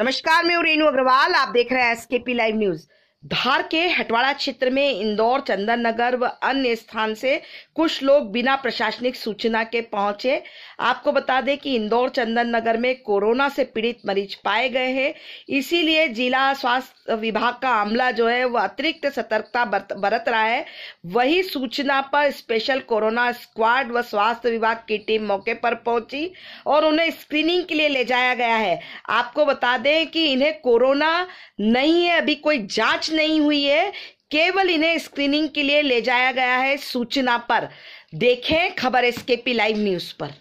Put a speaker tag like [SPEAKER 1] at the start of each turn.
[SPEAKER 1] नमस्कार मैं रेणु अग्रवाल आप देख रहे हैं एसकेपी लाइव न्यूज धार के हटवाड़ा क्षेत्र में इंदौर चंदन नगर व अन्य स्थान से कुछ लोग बिना प्रशासनिक सूचना के पहुंचे आपको बता दें कि इंदौर चंदन नगर में कोरोना से पीड़ित मरीज पाए गए हैं इसीलिए जिला स्वास्थ्य विभाग का अमला जो है वह अतिरिक्त सतर्कता बरत रहा है वही सूचना पर स्पेशल कोरोना स्क्वाड व स्वास्थ्य विभाग की टीम मौके पर पहुंची और उन्हें स्क्रीनिंग के लिए ले जाया गया है आपको बता दें कि इन्हें कोरोना नहीं है अभी कोई जांच नहीं हुई है केवल इन्हें स्क्रीनिंग के लिए ले जाया गया है सूचना पर देखें खबर एसकेपी लाइव
[SPEAKER 2] न्यूज पर